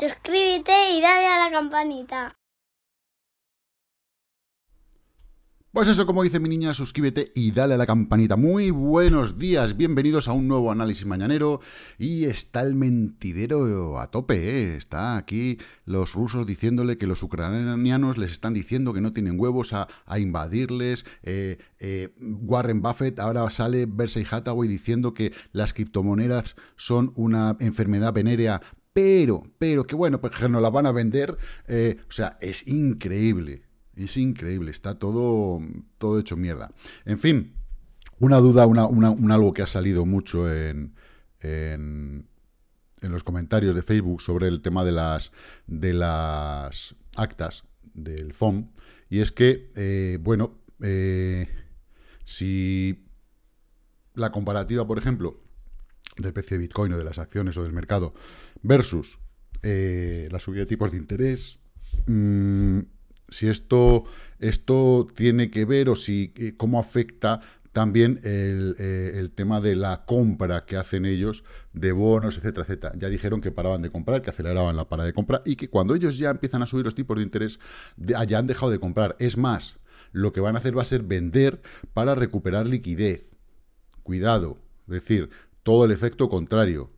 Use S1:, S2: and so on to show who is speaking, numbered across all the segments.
S1: suscríbete y dale a la campanita. Pues eso, como dice mi niña, suscríbete y dale a la campanita. Muy buenos días, bienvenidos a un nuevo análisis mañanero. Y está el mentidero a tope, ¿eh? Está aquí los rusos diciéndole que los ucranianos les están diciendo que no tienen huevos a, invadirles. Eh, eh, Warren Buffett ahora sale y Hataway diciendo que las criptomonedas son una enfermedad venérea pero, pero, que bueno, porque que nos la van a vender. Eh, o sea, es increíble. Es increíble. Está todo, todo hecho mierda. En fin, una duda, una, una, un algo que ha salido mucho en, en, en, los comentarios de Facebook sobre el tema de las, de las actas del FOM. Y es que, eh, bueno, eh, si la comparativa, por ejemplo, del precio de Bitcoin o de las acciones o del mercado versus eh, la subida de tipos de interés. Mm, si esto, esto tiene que ver o si eh, cómo afecta también el, eh, el, tema de la compra que hacen ellos de bonos, etcétera, etcétera. Ya dijeron que paraban de comprar, que aceleraban la parada de compra y que cuando ellos ya empiezan a subir los tipos de interés, ah, ya han dejado de comprar. Es más, lo que van a hacer va a ser vender para recuperar liquidez. Cuidado. Es decir, todo el efecto contrario.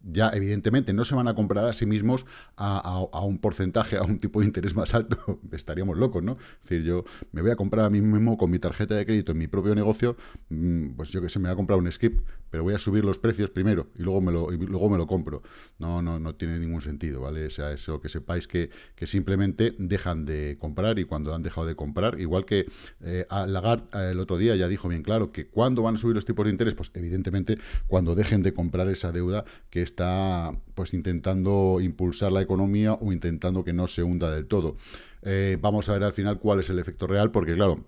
S1: Ya, evidentemente, no se van a comprar a sí mismos a, un porcentaje, a un tipo de interés más alto. Estaríamos locos, ¿no? Es decir, yo me voy a comprar a mí mismo con mi tarjeta de crédito en mi propio negocio, mm, pues yo que sé, me voy a comprar un script pero voy a subir los precios primero y luego me lo, luego me lo compro. No, no, no tiene ningún sentido, ¿vale? O sea, eso que sepáis que, que simplemente dejan de comprar y cuando han dejado de comprar, igual que eh, Lagarde eh, el otro día ya dijo bien claro que cuando van a subir los tipos de interés, pues evidentemente cuando dejen de comprar esa deuda que está pues intentando impulsar la economía o intentando que no se hunda del todo. Eh, vamos a ver al final cuál es el efecto real, porque claro,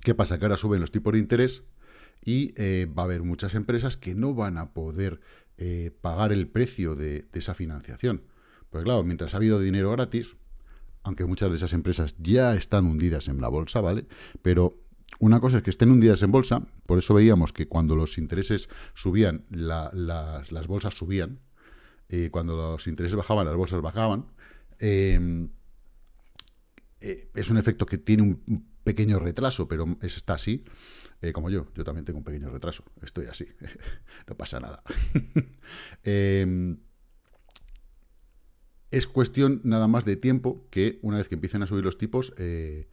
S1: ¿qué pasa? Que ahora suben los tipos de interés, y eh, va a haber muchas empresas que no van a poder eh, pagar el precio de, esa financiación. Pues claro, mientras ha habido dinero gratis, aunque muchas de esas empresas ya están hundidas en la bolsa, ¿vale? Pero una cosa es que estén hundidas en bolsa, por eso veíamos que cuando los intereses subían, las, bolsas subían, eh, cuando los intereses bajaban, las bolsas bajaban. es un efecto que tiene un pequeño retraso, pero está así. Eh, como yo, yo también tengo un pequeño retraso. Estoy así. no pasa nada. Em, es cuestión nada más de tiempo que una vez que empiecen a subir los tipos, eh,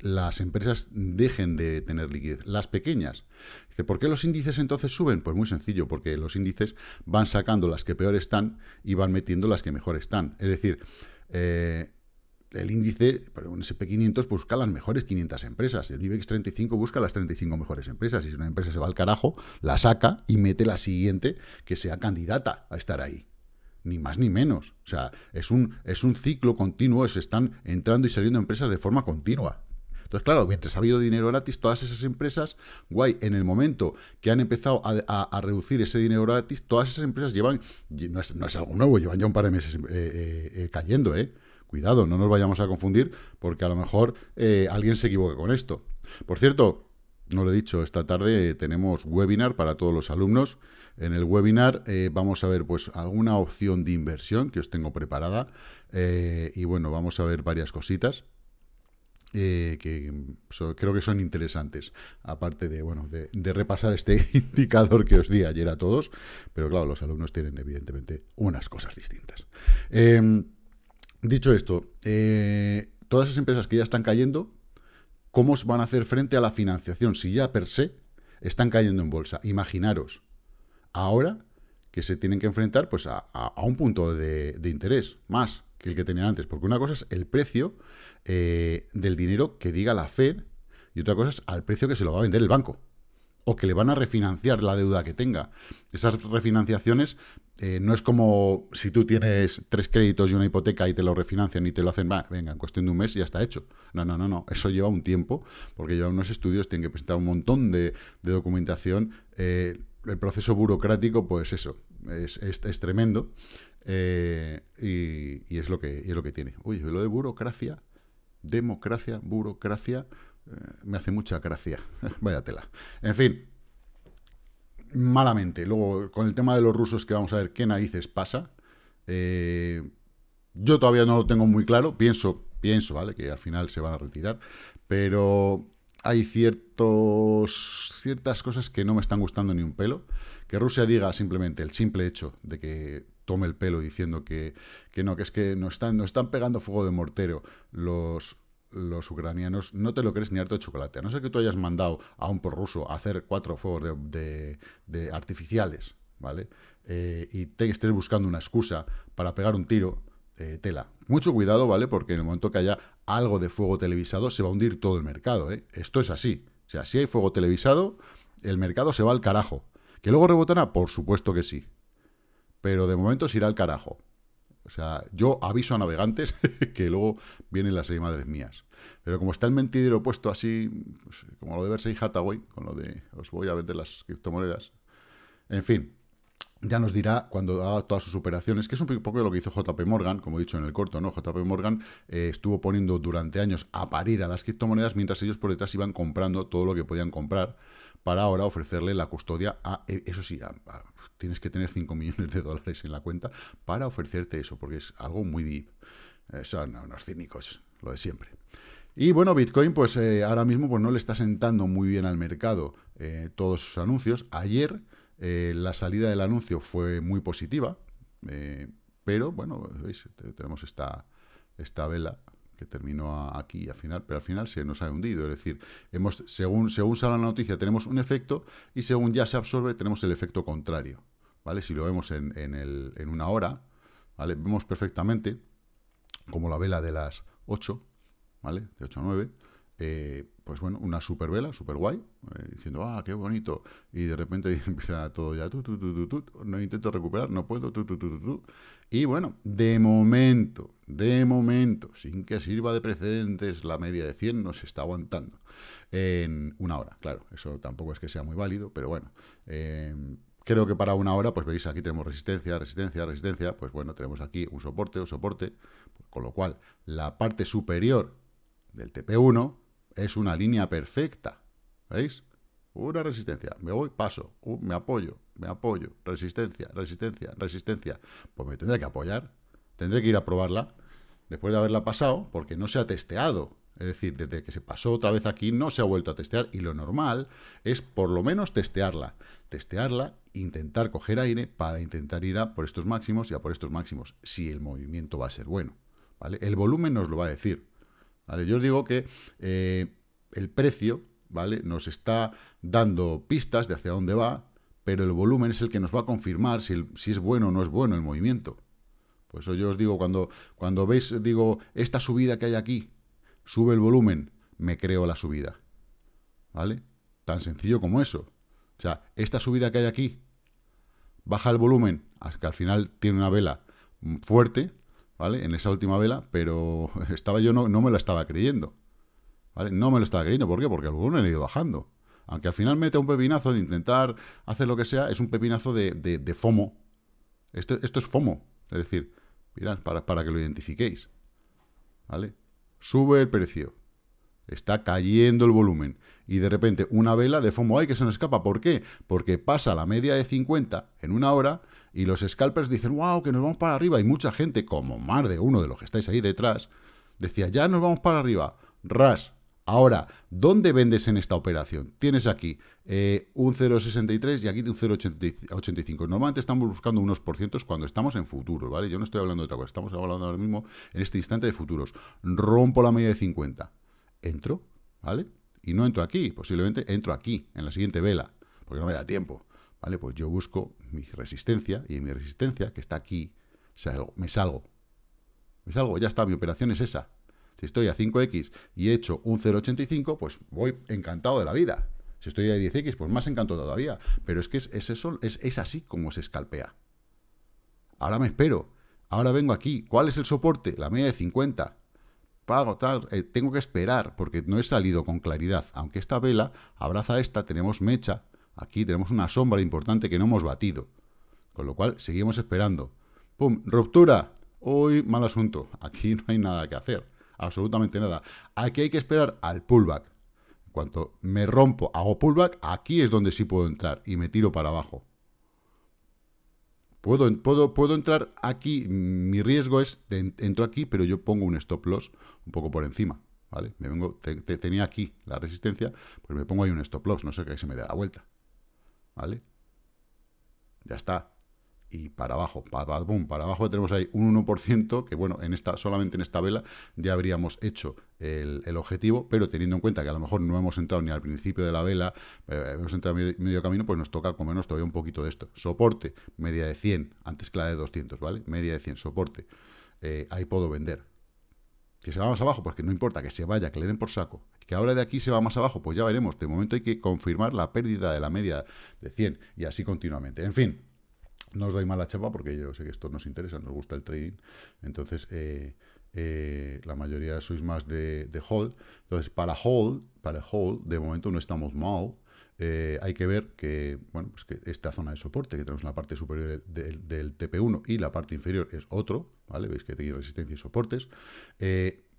S1: las empresas dejen de tener liquidez, las pequeñas. Dice, ¿por qué los índices entonces suben? Pues muy sencillo, porque los índices van sacando las que peor están y van metiendo las que mejor están. Es decir, eh, el índice, un SP500 pues, busca las mejores 500 empresas. El IBEX 35 busca las 35 mejores empresas. Y si una empresa se va al carajo, la saca y mete la siguiente que sea candidata a estar ahí. Ni más ni menos. O sea, es un, es un ciclo continuo, se están entrando y saliendo empresas de forma continua. Entonces, claro, mientras ha habido dinero gratis, todas esas empresas, guay, en el momento que han empezado a, reducir ese dinero gratis, todas esas empresas llevan, no es, no es, algo nuevo, llevan ya un par de meses eh, eh, eh cayendo, ¿eh? Cuidado, no nos vayamos a confundir porque a lo mejor eh, alguien se equivoca con esto. Por cierto, no lo he dicho, esta tarde tenemos webinar para todos los alumnos. En el webinar eh, vamos a ver pues alguna opción de inversión que os tengo preparada eh, y bueno, vamos a ver varias cositas. que creo que son interesantes, aparte de, bueno, de, repasar este indicador que os di ayer a todos, pero claro, los alumnos tienen evidentemente unas cosas distintas. Em, dicho esto, eh, todas esas empresas que ya están cayendo, ¿cómo van a hacer frente a la financiación si ya per se están cayendo en bolsa? Imaginaros, ahora que se tienen que enfrentar pues, a, un punto de, interés más que el que tenían antes, porque una cosa es el precio eh, del dinero que diga la Fed y otra cosa es al precio que se lo va a vender el banco o que le van a refinanciar la deuda que tenga. Esas refinanciaciones eh, no es como si tú tienes tres créditos y una hipoteca y te lo refinancian y te lo hacen, va, venga, en cuestión de un mes ya está hecho. No, no, no, no, eso lleva un tiempo, porque lleva unos estudios, tienen que presentar un montón de, documentación. Eh, el proceso burocrático, pues eso, es, es, tremendo eh, y, es lo que, y es lo que tiene. Uy, lo de burocracia, democracia, burocracia... Eh, me hace mucha gracia. Vaya tela. En fin, malamente. Luego, con el tema de los rusos, que vamos a ver qué narices pasa. Eh, yo todavía no lo tengo muy claro. Pienso, pienso, ¿vale? Que al final se van a retirar. Pero hay ciertos, ciertas cosas que no me están gustando ni un pelo. Que Rusia diga simplemente el simple hecho de que tome el pelo diciendo que, no, que es que no están, nos están pegando fuego de mortero los, los ucranianos no te lo crees ni harto de chocolate. A no ser que tú hayas mandado a un prorruso a hacer cuatro fuegos de, artificiales, ¿vale? Eh, y te estés buscando una excusa para pegar un tiro, de eh, tela. Mucho cuidado, ¿vale? Porque en el momento que haya algo de fuego televisado, se va a hundir todo el mercado, ¿eh? Esto es así. O sea, si hay fuego televisado, el mercado se va al carajo. ¿Que luego rebotará? Por supuesto que sí. Pero de momento se irá al carajo. O sea, yo aviso a navegantes que luego vienen las seis madres mías. Pero como está el mentidero puesto así, pues, como lo de Verse y Hathaway, con lo de os voy a vender las criptomonedas. En fin, ya nos dirá cuando haga todas sus operaciones, que es un poco de lo que hizo JP Morgan, como he dicho en el corto, ¿no? JP Morgan eh, estuvo poniendo durante años a parir a las criptomonedas mientras ellos por detrás iban comprando todo lo que podían comprar para ahora ofrecerle la custodia a, e, eso sí, a tienes que tener 5 millones de dólares en la cuenta para ofrecerte eso, porque es algo muy deep. Eh, son unos cínicos, lo de siempre. Y bueno, Bitcoin, pues eh, ahora mismo pues, no le está sentando muy bien al mercado eh, todos sus anuncios. Ayer la salida del anuncio fue muy positiva, pero bueno, tenemos esta, esta vela que terminó aquí al final, pero al final se nos ha hundido. Es decir, hemos, según, según sale la noticia tenemos un efecto y según ya se absorbe tenemos el efecto contrario. ¿vale? Si lo vemos en, una hora, ¿vale? Vemos perfectamente como la vela de las 8, ¿vale? De 8 a 9, eh, pues bueno, una super vela, super guay, eh, diciendo, ah, qué bonito, y de repente empieza todo ya, tu, no intento recuperar, no puedo, y bueno, de momento, de momento, sin que sirva de precedentes, la media de 100 nos está aguantando en una hora, claro, eso tampoco es que sea muy válido, pero bueno, eh, creo que para una hora, pues veis, aquí tenemos resistencia, resistencia, resistencia, pues bueno, tenemos aquí un soporte, un soporte, con lo cual la parte superior del TP1 es una línea perfecta, ¿veis? Una resistencia, me voy, paso, uh, me apoyo, me apoyo, resistencia, resistencia, resistencia, pues me tendré que apoyar, tendré que ir a probarla después de haberla pasado, porque no se ha testeado, es decir, desde que se pasó otra vez aquí no se ha vuelto a testear y lo normal es por lo menos testearla. Testearla, intentar coger aire para intentar ir a por estos máximos y a por estos máximos, si el movimiento va a ser bueno. El volumen nos lo va a decir. Yo os digo que eh, el precio ¿vale? nos está dando pistas de hacia dónde va, pero el volumen es el que nos va a confirmar si, es bueno o no es bueno el movimiento. Por eso yo os digo, cuando, cuando veis, digo, esta subida que hay aquí, sube el volumen, me creo la subida. ¿Vale? Tan sencillo como eso. O sea, esta subida que hay aquí, baja el volumen, hasta que al final tiene una vela mm, fuerte, ¿vale? En esa última vela, pero estaba yo no, no me la estaba creyendo. ¿Vale? No me lo estaba creyendo. ¿Por qué? Porque el volumen ha ido bajando. Aunque al final mete un pepinazo de intentar hacer lo que sea, es un pepinazo de, de, FOMO. Esto, es FOMO. Es decir, mirad, para, para que lo identifiquéis. ¿Vale? sube el precio, está cayendo el volumen y de repente una vela de FOMO hay que se nos escapa. ¿Por qué? Porque pasa la media de 50 en una hora y los scalpers dicen, wow, que nos vamos para arriba. Y mucha gente, como más de uno de los que estáis ahí detrás, decía, ya nos vamos para arriba. Ras, Ahora, ¿dónde vendes en esta operación? Tienes aquí eh, un 0,63 y aquí un 0,85. Normalmente estamos buscando unos por cientos cuando estamos en futuros, ¿vale? Yo no estoy hablando de otra cosa, estamos hablando ahora mismo en este instante de futuros. Rompo la media de 50. Entro, ¿vale? Y no entro aquí, posiblemente entro aquí, en la siguiente vela, porque no me da tiempo. ¿Vale? Pues yo busco mi resistencia y mi resistencia, que está aquí, me salgo. Me salgo, ya está, mi operación es esa. Si estoy a 5x y he hecho un 0,85, pues voy encantado de la vida. Si estoy a 10x, pues más encantado todavía. Pero es que es, es, así como se escalpea. Ahora me espero. Ahora vengo aquí. ¿Cuál es el soporte? La media de 50 pago, tal, eh, tengo que esperar porque no he salido con claridad. Aunque esta vela abraza esta, tenemos mecha, aquí tenemos una sombra importante que no hemos batido. Con lo cual, seguimos esperando. ¡Pum! ¡Ruptura! Hoy, mal asunto. Aquí no hay nada que hacer absolutamente nada. Aquí hay que esperar al pullback. En cuanto me rompo, hago pullback, aquí es donde sí puedo entrar y me tiro para abajo. Puedo, puedo, puedo entrar aquí, mm, mi riesgo es, entro aquí, pero yo pongo un stop loss un poco por encima, ¿vale? Me vengo, tenía aquí la resistencia, pues me pongo ahí un stop loss, no sé qué se me da la vuelta, ¿vale? Ya está, y para abajo, para, boom, para abajo tenemos ahí un 1%, que bueno, en esta, solamente en esta vela ya habríamos hecho el, objetivo, pero teniendo en cuenta que a lo mejor no hemos entrado ni al principio de la vela, eh, hemos entrado medio, camino, pues nos toca comernos todavía un poquito de esto. Soporte, media de 100, antes que la de 200, ¿vale? Media de 100, soporte. Eh, ahí puedo vender. Que se va más abajo, porque pues no importa, que se vaya, que le den por saco. Que ahora de aquí se va más abajo, pues ya veremos. De momento hay que confirmar la pérdida de la media de 100 y así continuamente. En fin, no os doy mala chapa porque yo sé que esto nos interesa, nos gusta el trading. Entonces, eh, eh, la mayoría sois más de, hold. Entonces, para hold, para hold, de momento no estamos mal. Eh, hay que ver que, bueno, pues que esta zona de soporte que tenemos la parte superior del, TP1 y la parte inferior es otro, ¿vale? Veis que tiene resistencia y soportes.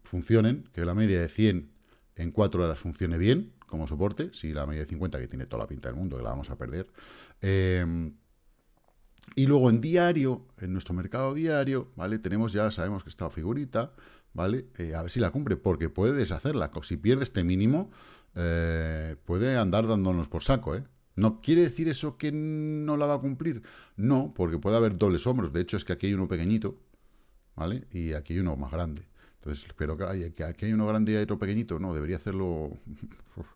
S1: funcionen, que la media de 100 en 4 horas funcione bien como soporte. Si la media de 50, que tiene toda la pinta del mundo, que la vamos a perder. Y luego en diario, en nuestro mercado diario, ¿vale? Tenemos ya, sabemos que esta figurita, ¿vale? Eh, a ver si la cumple, porque puede deshacerla. Si pierde este mínimo, eh, puede andar dándonos por saco, ¿eh? ¿No quiere decir eso que no la va a cumplir? No, porque puede haber dobles hombros. De hecho, es que aquí hay uno pequeñito, ¿vale? Y aquí hay uno más grande. Entonces, espero que, que aquí hay uno grande y hay otro pequeñito. No, debería hacerlo...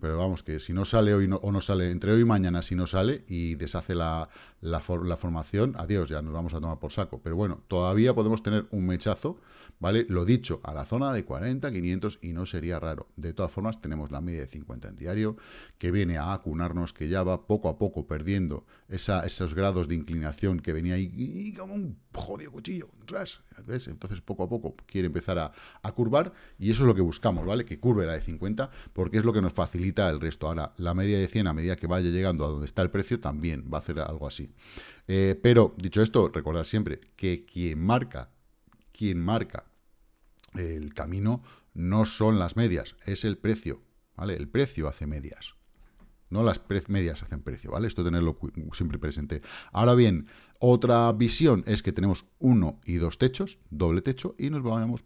S1: pero vamos, que si no sale hoy o no sale entre hoy y mañana, si no sale y deshace la, la, formación, adiós, ya nos vamos a tomar por saco. Pero bueno, todavía podemos tener un mechazo, ¿vale? Lo dicho, a la zona de 40, 500 y no sería raro. De todas formas, tenemos la media de 50 en diario, que viene a acunarnos, que ya va poco a poco perdiendo esa, esos grados de inclinación que venía ahí, y, como un jodido cuchillo, atrás. Entonces, poco a poco quiere empezar a, a curvar y eso es lo que buscamos, ¿vale? Que curve la de 50, porque es lo que nos facilita el resto. Ahora, la media de 100, a medida que vaya llegando a donde está el precio, también va a hacer algo así. Eh, pero, dicho esto, recordar siempre que quien marca, quien marca el camino no son las medias, es el precio, ¿vale? El precio hace medias. No las medias hacen precio, ¿vale? Esto tenerlo siempre presente. Ahora bien, otra visión es que tenemos uno y dos techos, doble techo, y nos vamos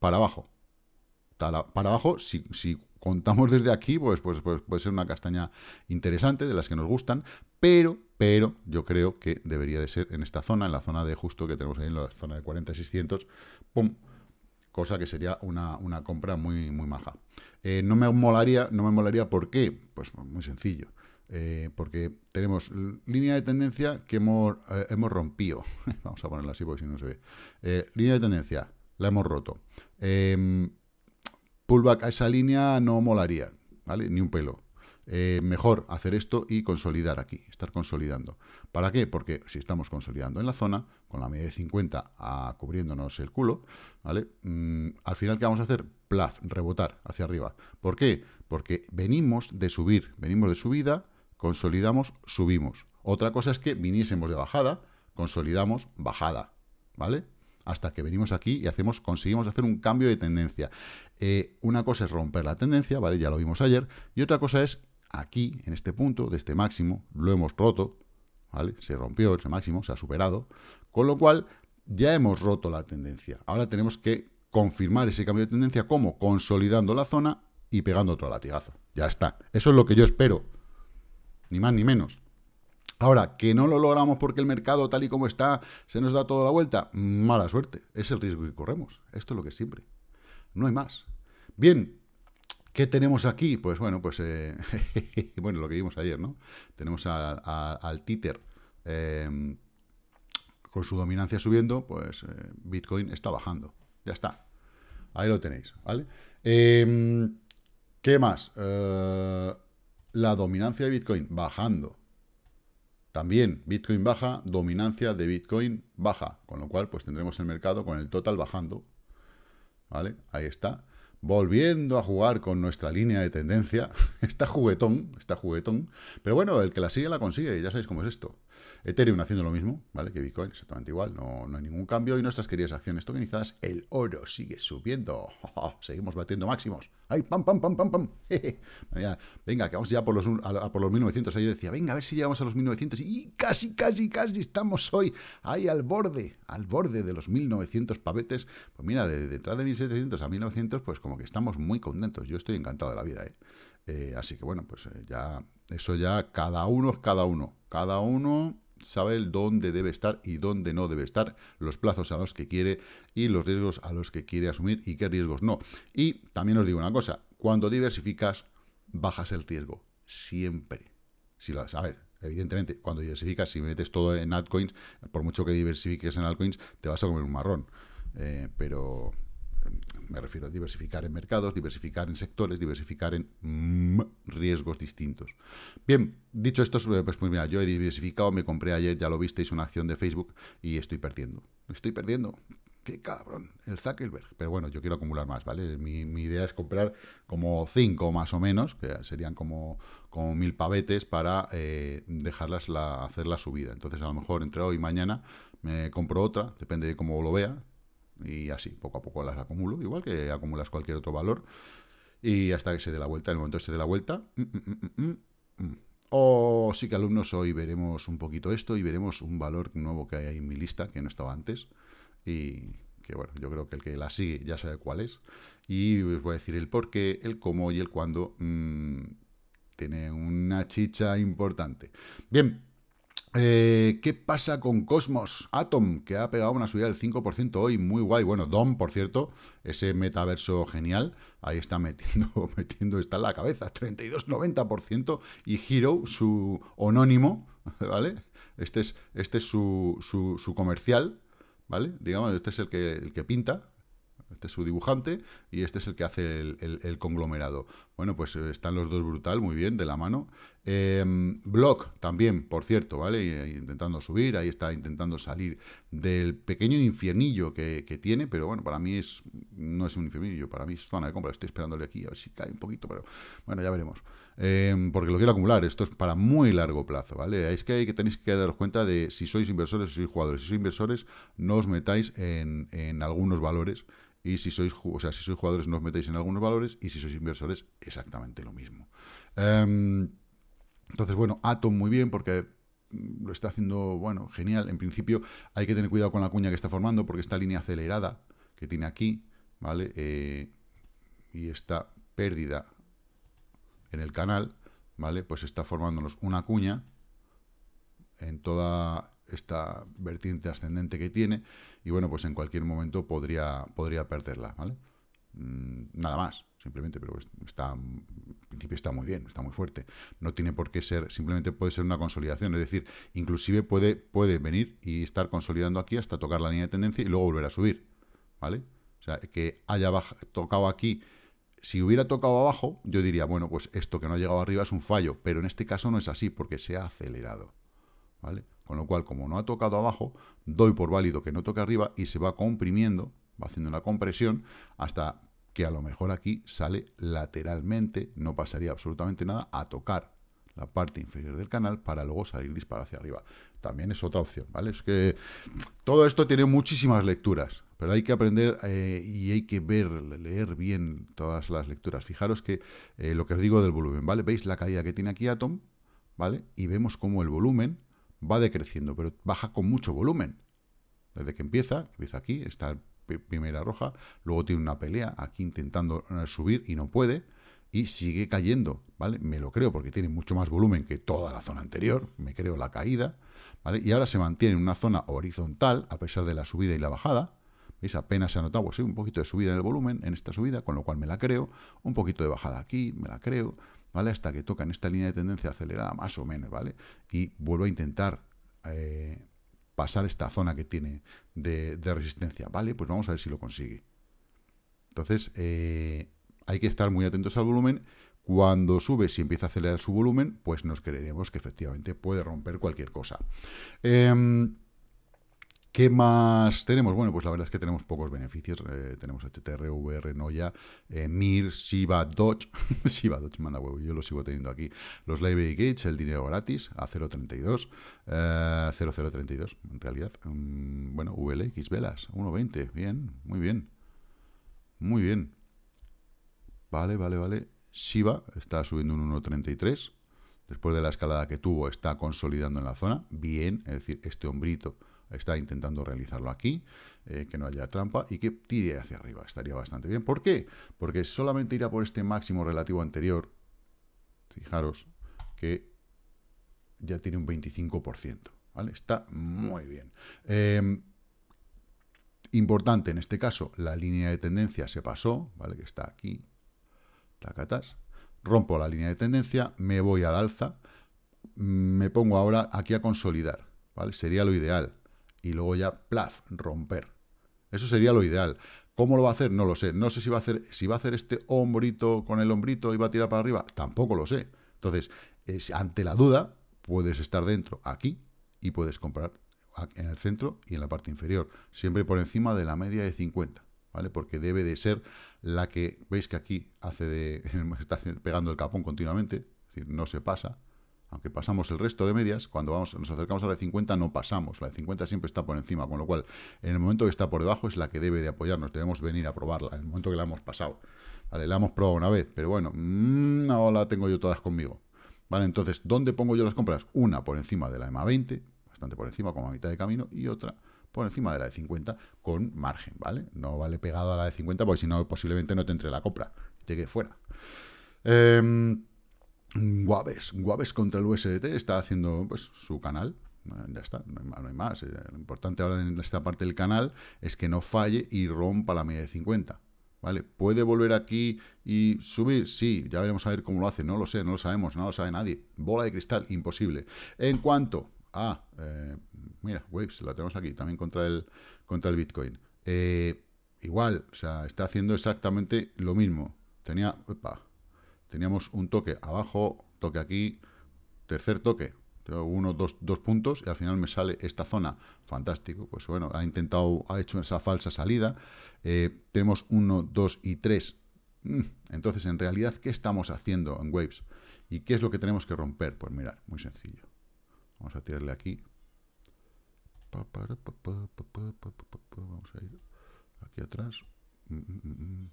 S1: para abajo. Para, abajo, si, si, contamos desde aquí, pues, pues, pues puede ser una castaña interesante, de las que nos gustan, pero pero yo creo que debería de ser en esta zona, en la zona de justo que tenemos ahí, en la zona de 40,600, pum, cosa que sería una, compra muy, muy maja. Eh, no me molaría, no me molaría, ¿por qué? Pues muy sencillo. Eh, porque tenemos línea de tendencia que hemos, eh, rompido. Vamos a ponerla así porque si no se ve. línea de tendencia, la hemos roto. Em, pullback a esa línea no molaría, ¿vale? Ni un pelo. Eh, mejor hacer esto y consolidar aquí, estar consolidando. ¿Para qué? Porque si estamos consolidando en la zona, con la media de 50 a cubriéndonos el culo, ¿vale? Mm, al final, ¿qué vamos a hacer? Plaf, rebotar hacia arriba. ¿Por qué? Porque venimos de subir, venimos de subida, consolidamos, subimos. Otra cosa es que viniésemos de bajada, consolidamos, bajada, ¿vale? Hasta que venimos aquí y hacemos, conseguimos hacer un cambio de tendencia. Eh, una cosa es romper la tendencia, ¿vale? Ya lo vimos ayer. Y otra cosa es aquí, en este punto, de este máximo, lo hemos roto, ¿vale? Se rompió ese máximo, se ha superado, con lo cual ya hemos roto la tendencia. Ahora tenemos que confirmar ese cambio de tendencia como consolidando la zona y pegando otro latigazo. Ya está. Eso es lo que yo espero. Ni más ni menos. Ahora, que no lo logramos porque el mercado tal y como está se nos da toda la vuelta, mala suerte. Es el riesgo que corremos. Esto es lo que siempre. No hay más. Bien, ¿Qué tenemos aquí? Pues bueno, pues eh, bueno, lo que vimos ayer, ¿no? Tenemos al títer em, con su dominancia subiendo, pues eh, Bitcoin está bajando. Ya está. Ahí lo tenéis, ¿vale? Em, ¿Qué más? Eh, la dominancia de Bitcoin bajando. También Bitcoin baja, dominancia de Bitcoin baja, con lo cual pues tendremos el mercado con el total bajando. ¿Vale? Ahí está volviendo a jugar con nuestra línea de tendencia. Está juguetón, está juguetón. Pero bueno, el que la sigue la consigue, y ya sabéis cómo es esto. Ethereum haciendo lo mismo, ¿vale? Que Bitcoin, exactamente igual, no, hay ningún cambio. Y nuestras queridas acciones tokenizadas, el oro sigue subiendo. Seguimos batiendo máximos. ¡Ay, pam, pam, pam, pam, pam! venga, que vamos ya por los, por los 1900. Ahí decía, venga, a ver si llegamos a los 1900. Y casi, casi, casi estamos hoy ahí al borde, al borde de los 1900 pavetes. Pues mira, de, detrás de 1700 a 1900, pues como que estamos muy contentos. Yo estoy encantado de la vida, ¿eh? Eh, así que bueno, pues eh, ya, eso ya cada uno es cada uno. Cada uno sabe dónde debe estar y dónde no debe estar, los plazos a los que quiere y los riesgos a los que quiere asumir y qué riesgos no. Y también os digo una cosa, cuando diversificas, bajas el riesgo, siempre. Si a ver, evidentemente, cuando diversificas, si metes todo en altcoins, por mucho que diversifiques en altcoins, te vas a comer un marrón. Eh, pero me refiero a diversificar en mercados, diversificar en sectores, diversificar en riesgos distintos. Bien, dicho esto, eh, pues, pues mira, yo he diversificado, me compré ayer, ya lo visteis, una acción de Facebook y estoy perdiendo. Estoy perdiendo. ¡Qué cabrón! El Zuckerberg. Pero bueno, yo quiero acumular más, ¿vale? Mi, idea es comprar como 5 más o menos, que serían como, como mil pavetes para eh, dejarlas la, hacer la subida. Entonces, a lo mejor entre hoy y mañana me compro otra, depende de cómo lo vea, y así, poco a poco las acumulo, igual que acumulas cualquier otro valor. Y hasta que se dé la vuelta, en el momento se dé la vuelta... Mm, mm, mm, o sí que alumnos hoy veremos un poquito esto y veremos un valor nuevo que hay ahí en mi lista, que no estaba antes. Y que bueno, yo creo que el que la sigue ya sabe cuál es. Y os voy a decir el por qué, el cómo y el cuándo. tiene una chicha importante. Bien, eh, ¿Qué pasa con Cosmos? Atom, que ha pegado una subida del 5% hoy, muy guay. Bueno, Dom, por cierto, ese metaverso genial, ahí está metiendo, metiendo está en la cabeza, 32,90%. Y Hero, su anónimo, ¿vale? Este es, este es su, comercial, ¿vale? Digamos, este es el el que pinta, este es su dibujante y este es el que hace el, conglomerado. Bueno, pues eh, están los dos brutal, muy bien, de la mano. Em, Block también, por cierto, ¿vale? Eh, intentando subir, ahí está intentando salir del pequeño infiernillo que, tiene, pero bueno, para mí es no es un infiernillo, para mí es zona de compra. Estoy esperándole aquí a ver si cae un poquito, pero bueno, ya veremos. Em, porque lo quiero acumular, esto es para muy largo plazo, ¿vale? Es que, hay, que tenéis que daros cuenta de si sois inversores o si sois jugadores. Si sois inversores, no os metáis en, en algunos valores y si sois, o sea, si sois jugadores, nos metéis en algunos valores. Y si sois inversores, exactamente lo mismo. Em, entonces, bueno, Atom muy bien porque lo está haciendo, bueno, genial. En principio hay que tener cuidado con la cuña que está formando porque esta línea acelerada que tiene aquí, ¿vale? Eh, y esta pérdida en el canal, ¿vale? Pues está formándonos una cuña en toda esta vertiente ascendente que tiene, y bueno, pues en cualquier momento podría, podría perderla, ¿vale? Mm, nada más, simplemente, pero está, en principio está muy bien, está muy fuerte. No tiene por qué ser, simplemente puede ser una consolidación, es decir, inclusive puede, puede venir y estar consolidando aquí hasta tocar la línea de tendencia y luego volver a subir, ¿vale? O sea, que haya tocado aquí si hubiera tocado abajo, yo diría, bueno, pues esto que no ha llegado arriba es un fallo, pero en este caso no es así porque se ha acelerado. Con lo cual, como no ha tocado abajo, doy por válido que no toque arriba y se va comprimiendo, va haciendo una compresión hasta que a lo mejor aquí sale lateralmente, no pasaría absolutamente nada a tocar la parte inferior del canal para luego salir disparado hacia arriba. También es otra opción, ¿vale? Es que todo esto tiene muchísimas lecturas, pero hay que aprender eh, y hay que ver, leer bien todas las lecturas. Fijaros que eh, lo que os digo del volumen, ¿vale? ¿Veis la caída que tiene aquí Atom? ¿Vale? Y vemos cómo el volumen va decreciendo, pero baja con mucho volumen. Desde que empieza, empieza aquí, está primera roja, luego tiene una pelea aquí intentando eh, subir y no puede, y sigue cayendo, ¿vale? Me lo creo porque tiene mucho más volumen que toda la zona anterior, me creo la caída, ¿vale? Y ahora se mantiene en una zona horizontal a pesar de la subida y la bajada, ¿veis? Apenas se ha notado, pues sí, un poquito de subida en el volumen, en esta subida, con lo cual me la creo, un poquito de bajada aquí, me la creo, ¿vale? Hasta que tocan esta línea de tendencia acelerada, más o menos, ¿vale? Y vuelvo a intentar eh, pasar esta zona que tiene de, resistencia, ¿vale? Pues vamos a ver si lo consigue. Entonces, eh, hay que estar muy atentos al volumen. Cuando sube, si empieza a acelerar su volumen, pues nos creeremos que efectivamente puede romper cualquier cosa. Em, ¿Qué más tenemos? Bueno, pues la verdad es que tenemos pocos beneficios. Eh, tenemos HTR, VR, Noya, eh, Mir, Shiba, Dodge. Shiba, Dodge, manda huevo, yo lo sigo teniendo aquí. Los Library Gates, el dinero gratis, a 0.32. 0.032, eh, en realidad. Mm, bueno, VLX, velas, 1.20. Bien, muy bien. Muy bien. Vale, vale, vale. Shiba está subiendo un 1.33. Después de la escalada que tuvo, está consolidando en la zona. Bien, es decir, este hombrito está intentando realizarlo aquí, eh, que no haya trampa y que tire hacia arriba. Estaría bastante bien. ¿Por qué? Porque solamente irá por este máximo relativo anterior. Fijaros que ya tiene un 25%. Está muy bien. Em, importante en este caso, la línea de tendencia se pasó, ¿vale? que está aquí. Tacatas. Rompo la línea de tendencia, me voy al alza, me pongo ahora aquí a consolidar. ¿Vale? Sería lo ideal y luego ya, plaf, romper. Eso sería lo ideal. ¿Cómo lo va a hacer? No lo sé. No sé si va a hacer, si va a hacer este hombrito con el hombrito y va a tirar para arriba. Tampoco lo sé. Entonces, ante la duda, puedes estar dentro aquí y puedes comprar en el centro y en la parte inferior. Siempre por encima de la media de 50. ¿Vale? Porque debe de ser la que, veis que aquí hace de, está pegando el capón continuamente, es decir, no se pasa, aunque pasamos el resto de medias, cuando vamos, nos acercamos a la de 50 no pasamos, la de 50 siempre está por encima, con lo cual en el momento que está por debajo es la que debe de apoyarnos, debemos venir a probarla, en el momento que la hemos pasado. Vale, la hemos probado una vez, pero bueno, ahora mm, la tengo yo todas conmigo. Vale, entonces, ¿dónde pongo yo las compras? Una por encima de la EMA 20, bastante por encima, como a mitad de camino, y otra por encima de la de 50 con margen, ¿vale? No vale pegado a la de 50 porque si no posiblemente no te entre la compra, te quede fuera. Eh, Guaves, Guaves contra el USDT está haciendo pues, su canal, ya está, no hay, más. Eh, lo importante ahora en esta parte del canal es que no falle y rompa la media de 50. ¿Vale? ¿Puede volver aquí y subir? Sí, ya veremos a ver cómo lo hace. No lo sé, no lo sabemos, no lo sabe nadie. Bola de cristal, imposible. En cuanto a... Eh, mira, Waves, la tenemos aquí, también contra el, contra el Bitcoin. Eh, igual, o sea, está haciendo exactamente lo mismo. Tenía... Opa, teníamos un toque abajo, toque aquí, tercer toque, tengo uno, dos, dos puntos y al final me sale esta zona, fantástico, pues bueno, ha intentado, ha hecho esa falsa salida, eh, tenemos uno, dos y tres. Mm, entonces en realidad, ¿qué estamos haciendo en Waves? ¿Y qué es lo que tenemos que romper? Pues mirar, muy sencillo, vamos a tirarle aquí, vamos a ir aquí atrás, mm, mm,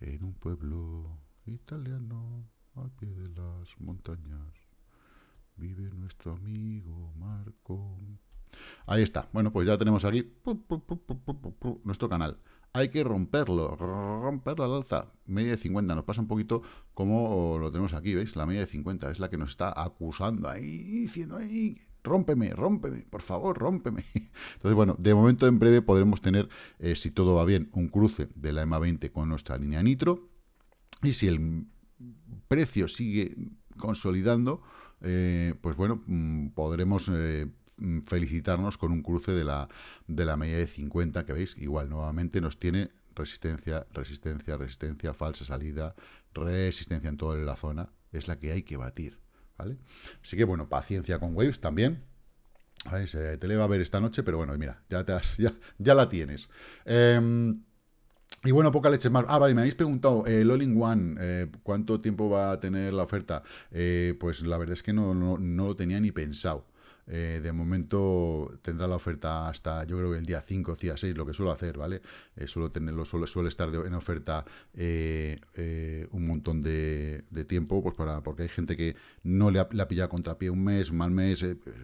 S1: en un pueblo italiano al pie de las montañas. Vive nuestro amigo Marco. Ahí está. Bueno, pues ya tenemos aquí nuestro canal. Hay que romperlo, romper la alza. Media de 50, nos pasa un poquito como lo tenemos aquí, ¿veis? La media de 50 es la que nos está acusando ahí, diciendo ahí, rómpeme, rómpeme, por favor, rómpeme. Entonces, bueno, de momento en breve podremos tener, eh, si todo va bien, un cruce de la EMA 20 con nuestra línea nitro y si el precio sigue consolidando, eh, pues bueno, mm, podremos eh, mm, felicitarnos con un cruce de la, de la media de 50, que veis, igual nuevamente nos tiene resistencia, resistencia, resistencia, falsa salida, resistencia en toda la zona, es la que hay que batir, ¿vale? Así que bueno, paciencia con Waves también. ¿Vale? Se te le va a ver esta noche, pero bueno, mira, ya, te ya, ya la tienes. Eh, y bueno, poca leche más. Ah, vale, me habéis preguntado, eh, el All in One, eh, ¿cuánto tiempo va a tener la oferta? Eh, pues la verdad es que no, no, no lo tenía ni pensado. Eh, de momento tendrá la oferta hasta, yo creo que el día 5 o día 6, lo que suelo hacer, ¿vale? Eh, suelo tenerlo, suelo, suele estar en oferta eh, un montón de, tiempo, pues para, porque hay gente que no le ha, pillado contrapié un mes, un mal mes, pues,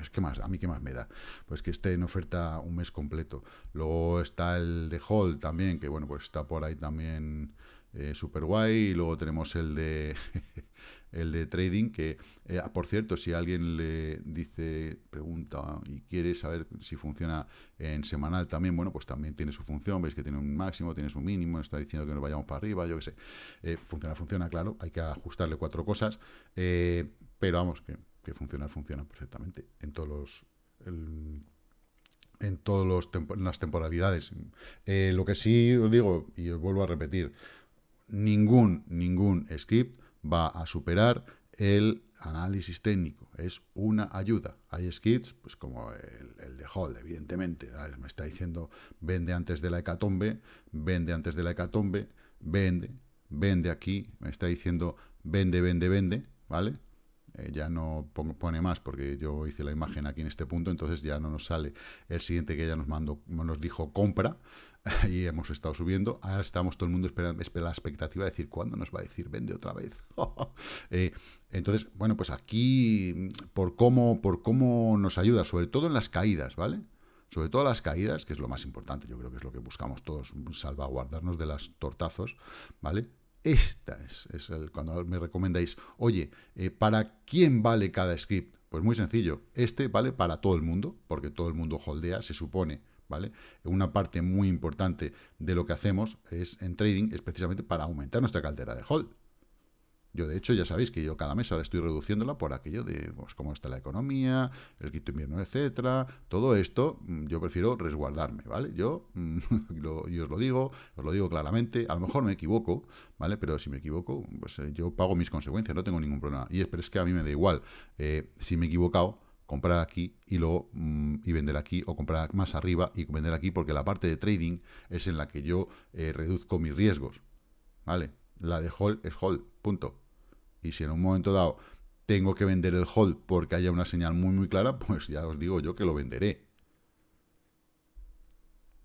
S1: es que más, a mí qué más me da. Pues que esté en oferta un mes completo. Luego está el de Hall también, que bueno, pues está por ahí también super guay. Y luego tenemos el de el de trading, que eh, ah, por cierto, si alguien le dice, pregunta y quiere saber si funciona en semanal también, bueno, pues también tiene su función, veis que tiene un máximo, tiene su mínimo, está diciendo que nos vayamos para arriba, yo qué sé. Eh, funciona, funciona, claro, hay que ajustarle cuatro cosas, eh, pero vamos, que, funciona, funciona perfectamente en todos los... en todos los las temporalidades. lo que sí os digo, y os vuelvo a repetir, ningún, ningún script va a superar el análisis técnico. Es una ayuda. Hay skits, pues como el, de Hall, evidentemente. Ah, me está diciendo, vende antes de la hecatombe, vende antes de la hecatombe, vende, vende aquí. Me está diciendo, vende, vende, vende, ¿vale? Eh, ya no pone más porque yo hice la imagen aquí en este punto, entonces ya no nos sale el siguiente que ya nos mandó, nos dijo compra y hemos estado subiendo. Ahora estamos todo el mundo esperando, la expectativa de decir cuándo nos va a decir vende otra vez. Eh, entonces, bueno, pues aquí por cómo, por cómo nos ayuda, sobre todo en las caídas, ¿vale? Sobre todo las caídas, que es lo más importante, yo creo que es lo que buscamos todos, salvaguardarnos de las tortazos, ¿vale? Esta es, el, cuando me recomendáis, oye, eh, ¿para quién vale cada script? Pues muy sencillo, este vale para todo el mundo, porque todo el mundo holdea, se supone, ¿vale? Una parte muy importante de lo que hacemos es en trading es precisamente para aumentar nuestra caldera de hold. Yo, de hecho, ya sabéis que yo cada mes ahora estoy reduciéndola por aquello de pues, cómo está la economía, el quinto invierno, etcétera. Todo esto mm, yo prefiero resguardarme, ¿vale? Yo, yo mm, os lo digo, os lo digo claramente. A lo mejor me equivoco, ¿vale? Pero si me equivoco, pues eh, yo pago mis consecuencias, no tengo ningún problema. Y es, es que a mí me da igual. Eh, si me he equivocado, comprar aquí y luego mm, y vender aquí o comprar más arriba y vender aquí porque la parte de trading es en la que yo eh, reduzco mis riesgos, ¿vale? La de hold es hold, punto. Y si en un momento dado tengo que vender el hold porque haya una señal muy muy clara, pues ya os digo yo que lo venderé.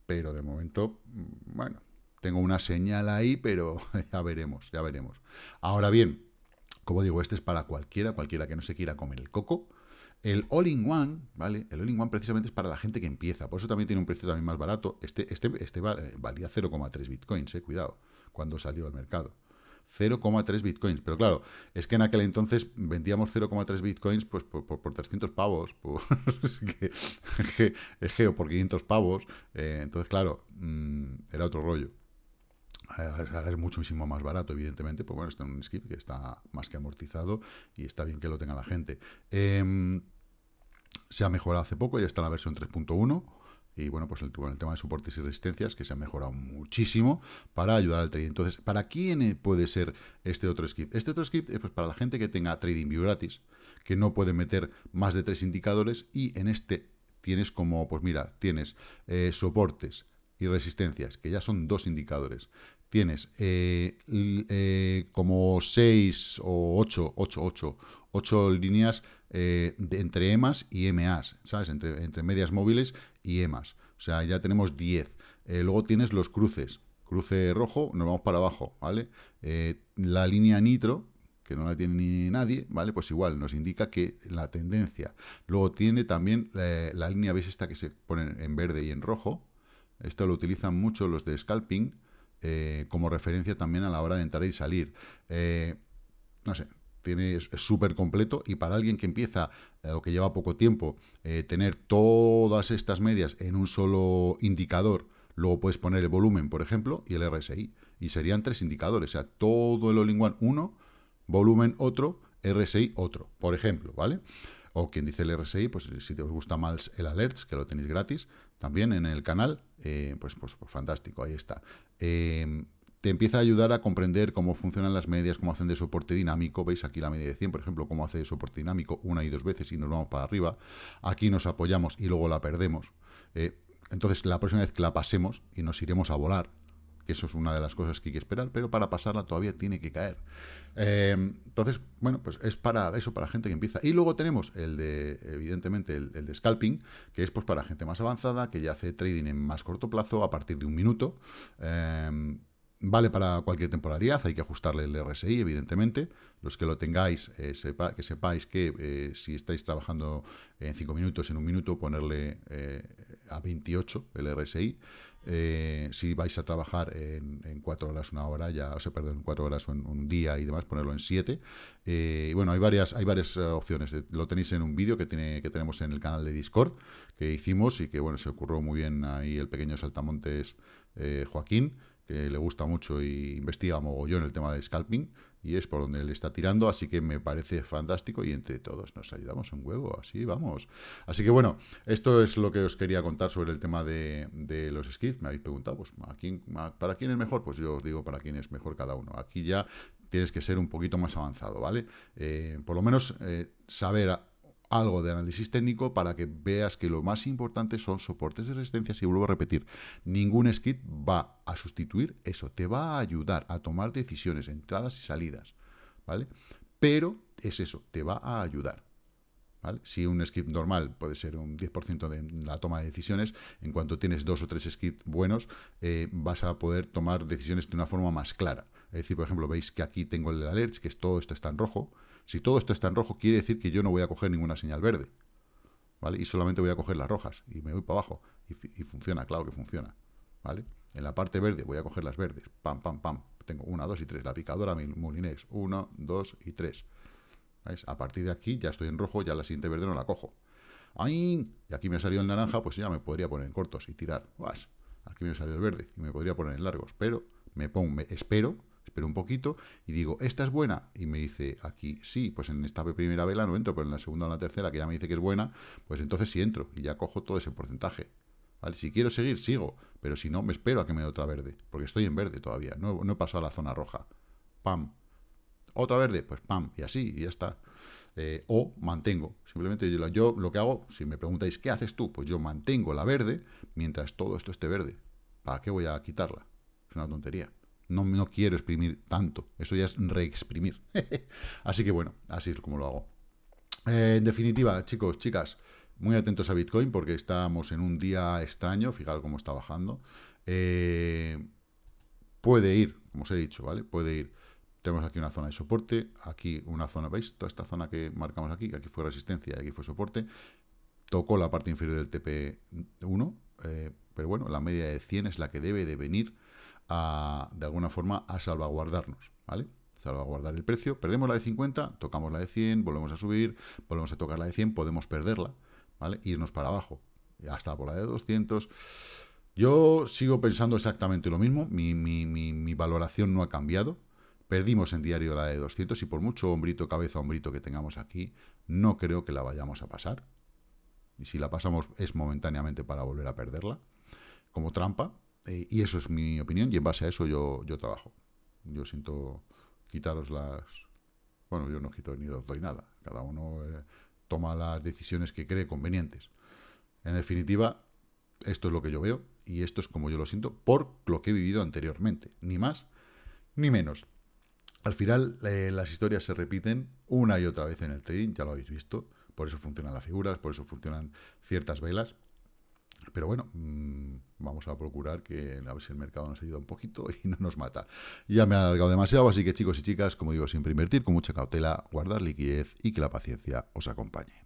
S1: Pero de momento, mm, bueno, tengo una señal ahí, pero ya veremos, ya veremos. Ahora bien, como digo, este es para cualquiera, cualquiera que no se quiera comer el coco. El All-in-One, ¿vale? El All-in-One precisamente es para la gente que empieza. Por eso también tiene un precio también más barato. Este, este, este eh, valía 0,3 bitcoins, eh, cuidado, cuando salió al mercado. 0,3 bitcoins. Pero claro, es que en aquel entonces vendíamos 0,3 bitcoins pues por, 300 pavos, por, que, por 500 pavos. Eh, entonces, claro, mm, era otro rollo. Eh, ahora es muchísimo más barato, evidentemente, pues bueno, está en un skip que está más que amortizado y está bien que lo tenga la gente. Em, se ha mejorado hace poco, ya está en la versión 3.1 y bueno, pues el, tema de soportes y resistencias que se ha mejorado muchísimo para ayudar al trading. Entonces, ¿para quién eh, puede ser este otro script? Este otro script es pues, para la gente que tenga trading View gratis, que no puede meter más de tres indicadores y en este tienes como, pues mira, tienes eh, soportes y resistencias, que ya son dos indicadores. Tienes eh, como seis o ocho, ocho, ocho líneas entre EMAs y MAs, ¿sabes? Entre, entre medias móviles y EMAs. O sea, ya tenemos 10. Eh, luego tienes los cruces. Cruce rojo, nos vamos para abajo, ¿vale? Eh, la línea nitro, que no la tiene ni nadie, ¿vale? Pues igual, nos indica que la tendencia. Luego tiene también eh, la línea, ¿veis esta que se pone en verde y en rojo? Esto lo utilizan mucho los de scalping como referencia también a la hora de entrar y salir. no sé, tiene, es súper completo y para alguien que empieza eh, o que lleva poco tiempo eh, tener todas estas medias en un solo indicador, luego puedes poner el volumen, por ejemplo, y el RSI. Y serían tres indicadores, o sea, todo el all uno, volumen otro, RSI otro, por ejemplo, ¿vale? O quien dice el RSI, pues si te gusta más el alerts, que lo tenéis gratis, también en el canal, eh, pues, pues, pues, fantástico, ahí está. Em, te empieza a ayudar a comprender cómo funcionan las medias, cómo hacen de soporte dinámico. Veis aquí la media de 100, por ejemplo, cómo hace de soporte dinámico una y dos veces y nos vamos para arriba. Aquí nos apoyamos y luego la perdemos. Eh, entonces, la próxima vez que la pasemos y nos iremos a volar, que eso es una de las cosas que hay que esperar, pero para pasarla todavía tiene que caer. Eh, entonces, bueno, pues es para eso, para gente que empieza. Y luego tenemos el de, evidentemente, el, de scalping, que es pues para gente más avanzada, que ya hace trading en más corto plazo, a partir de un minuto. Eh, Vale para cualquier temporalidad, hay que ajustarle el RSI, evidentemente. Los que lo tengáis, eh, que sepáis que eh, si estáis trabajando en 5 minutos, en un minuto, ponerle eh, a 28 el RSI. si vais a trabajar en, 4 horas, una hora, ya, o sea, en 4 horas, en un día y demás, ponerlo en 7. y bueno, hay varias, hay varias opciones. Lo tenéis en un vídeo que, tiene, que tenemos en el canal de Discord que hicimos y que, bueno, se ocurrió muy bien ahí el pequeño saltamontes Joaquín que le gusta mucho y investiga mogollón el tema de scalping y es por donde le está tirando, así que me parece fantástico y entre todos nos ayudamos un huevo, así vamos. Así que bueno, esto es lo que os quería contar sobre el tema de, los skits. Me habéis preguntado, pues, ¿para quién es mejor? Pues yo os digo para quién es mejor cada uno. Aquí ya tienes que ser un poquito más avanzado, ¿vale? Eh, por lo menos eh, saber algo de análisis técnico para que veas que lo más importante son soportes de resistencias. Y vuelvo a repetir, ningún script va a sustituir eso, te va a ayudar a tomar decisiones, entradas y salidas, ¿vale? Pero es eso, te va a ayudar. Si un script normal puede ser un 10% de la toma de decisiones, en cuanto tienes dos o tres scripts buenos, eh, vas a poder tomar decisiones de una forma más clara. Es decir, por ejemplo, veis que aquí tengo el alert, que es todo esto está en rojo, si todo esto está en rojo, quiere decir que yo no voy a coger ninguna señal verde. ¿Vale? Y solamente voy a coger las rojas y me voy para abajo. Y, funciona, claro que funciona. ¿Vale? En la parte verde voy a coger las verdes. Pam, pam, pam. Tengo una, dos y tres. La picadora Mulinés. Uno, dos y tres. ¿Veis? A partir de aquí ya estoy en rojo, ya la siguiente verde no la cojo. ¡Ay! Y aquí me ha salido el naranja, pues ya me podría poner en cortos y tirar. ¡Vas! Aquí me ha salido el verde y me podría poner en largos. Pero me pongo, me espero espero un poquito y digo, ¿esta es buena? Y me dice aquí, sí, pues en esta primera vela no entro, pero en la segunda o en la tercera, que ya me dice que es buena, pues entonces sí entro y ya cojo todo ese porcentaje. ¿Vale? Si quiero seguir, sigo, pero si no, me espero a que me dé otra verde, porque estoy en verde todavía, no, he pasado a la zona roja. ¡Pam! ¿Otra verde? Pues ¡pam! Y así, y ya está. Eh, o mantengo. Simplemente yo lo que hago, si me preguntáis, ¿qué haces tú? Pues yo mantengo la verde mientras todo esto esté verde. ¿Para qué voy a quitarla? Es una tontería. No, quiero exprimir tanto. Eso ya es reexprimir. así que bueno, así es como lo hago. Eh, en definitiva, chicos, chicas, muy atentos a Bitcoin porque estamos en un día extraño. Fijaros cómo está bajando. Eh, puede ir, como os he dicho, ¿vale? Puede ir. Tenemos aquí una zona de soporte, aquí una zona, ¿veis? Toda esta zona que marcamos aquí, que aquí fue resistencia y aquí fue soporte. Tocó la parte inferior del TP1, eh, pero bueno, la media de 100 es la que debe de venir a, de alguna forma, a salvaguardarnos, ¿vale? Salvaguardar el precio, perdemos la de 50, tocamos la de 100, volvemos a subir, volvemos a tocar la de 100, podemos perderla, ¿vale? Irnos para abajo, hasta por la de 200. Yo sigo pensando exactamente lo mismo, mi, mi valoración no ha cambiado, Perdimos en diario la de 200 y por mucho hombrito, cabeza, hombrito que tengamos aquí, no creo que la vayamos a pasar. Y si la pasamos es momentáneamente para volver a perderla, como trampa. Eh, y eso es mi opinión y en base a eso yo, trabajo. Yo siento quitaros las... Bueno, yo no quito ni os doy nada. Cada uno eh, toma las decisiones que cree convenientes. En definitiva, esto es lo que yo veo y esto es como yo lo siento por lo que he vivido anteriormente. Ni más ni menos. Al final, eh, las historias se repiten una y otra vez en el trading, ya lo habéis visto. Por eso funcionan las figuras, por eso funcionan ciertas velas. Pero bueno, mm, vamos a procurar que a ver si el mercado nos ayuda un poquito y no nos mata. Ya me ha alargado demasiado, así que chicos y chicas, como digo, siempre invertir con mucha cautela, guardar liquidez y que la paciencia os acompañe.